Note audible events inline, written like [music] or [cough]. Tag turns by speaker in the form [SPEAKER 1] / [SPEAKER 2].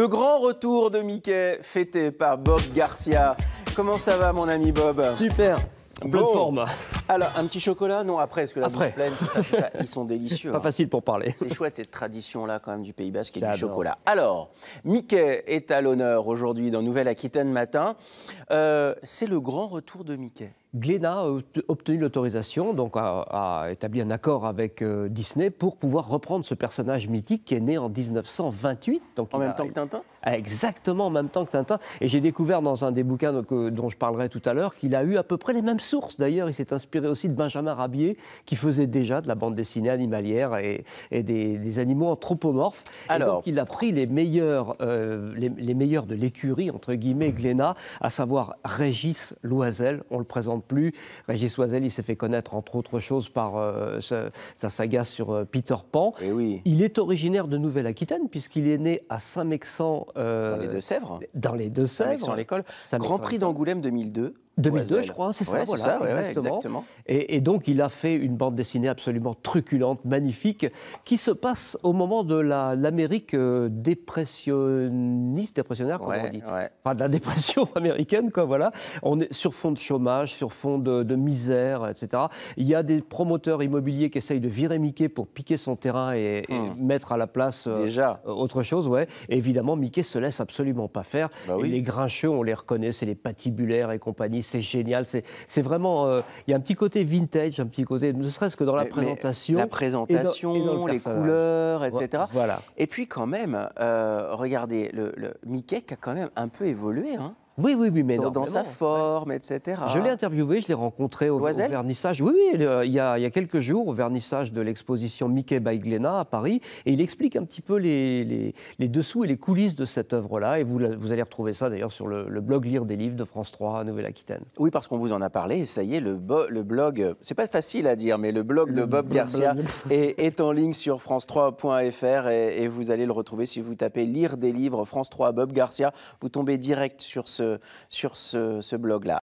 [SPEAKER 1] Le grand retour de Mickey, fêté par Bob Garcia. Comment ça va, mon ami Bob Super forme. Alors, un petit chocolat Non, après, parce que la bouche Pleine, ils sont délicieux. Pas hein. facile pour parler. C'est chouette, cette tradition-là, quand même, du Pays Basque et du chocolat. Alors, Mickey est à l'honneur aujourd'hui dans Nouvelle-Aquitaine Matin. Euh, c'est le grand retour de Mickey.
[SPEAKER 2] Glénat a obtenu l'autorisation, donc a, établi un accord avec euh, Disney pour pouvoir reprendre ce personnage mythique qui est né en 1928. Donc en même temps que Tintin ah, Exactement, en même temps que Tintin. Et j'ai découvert dans un des bouquins euh, dont je parlerai tout à l'heure qu'il a eu à peu près les mêmes sources. D'ailleurs, il s'est inspiré aussi de Benjamin Rabier, qui faisait déjà de la bande dessinée animalière et, des, animaux anthropomorphes. Alors... Et donc, il a pris les meilleurs, euh, les, meilleurs de l'écurie, entre guillemets, Glénat, à savoir Régis Loisel. On le présente plus. Régis s'est fait connaître, entre autres choses, par euh, sa, saga sur euh, Peter Pan. Eh il est originaire de Nouvelle-Aquitaine, puisqu'il est né à Saint-Mexan. Euh, dans les Deux-Sèvres. Dans les Deux-Sèvres. l'école. Grand Prix d'Angoulême 2002. 2002, je crois, c'est ça, voilà, exactement. Et, donc, il a fait une bande dessinée absolument truculente, magnifique, qui se passe au moment de l'Amérique la, euh, dépressionniste, dépressionnaire, comme on dit enfin, de la [laughs] dépression américaine, quoi, voilà. On est sur fond de chômage, sur fond de, misère, etc. Il y a des promoteurs immobiliers qui essayent de virer Mickey pour piquer son terrain et, hmm. mettre à la place euh, euh, autre chose, ouais. évidemment, Mickey se laisse absolument pas faire. Bah les grincheux, on les reconnaît, c'est les patibulaires et compagnie c'est génial. C'est vraiment. Euh, il y a un petit côté vintage, un petit côté, ne serait-ce que dans la présentation. la présentation, les couleurs, etc. Voilà.
[SPEAKER 1] Et puis, quand même, euh, regardez,
[SPEAKER 2] le, le Mickey a quand même un peu évolué. Hein oui, oui, oui, mais dans, sa
[SPEAKER 1] forme, etc. Je l'ai
[SPEAKER 2] interviewé, je l'ai rencontré au, vernissage. Oui, oui, euh, il, y a, quelques jours, au vernissage de l'exposition Mickey by à Paris, et il explique un petit peu les, les, dessous et les coulisses de cette œuvre-là. Et vous, allez retrouver ça d'ailleurs sur le, blog Lire des livres de France 3 à Nouvelle-Aquitaine.
[SPEAKER 1] Oui, parce qu'on vous en a parlé, et ça y est, le, le blog, c'est pas facile à dire, mais le blog de Bob Garcia est, est, en ligne sur France3.fr, et, et vous allez le retrouver si vous tapez Lire des livres France 3 Bob Garcia. Vous tombez direct sur ce sur ce blog-là.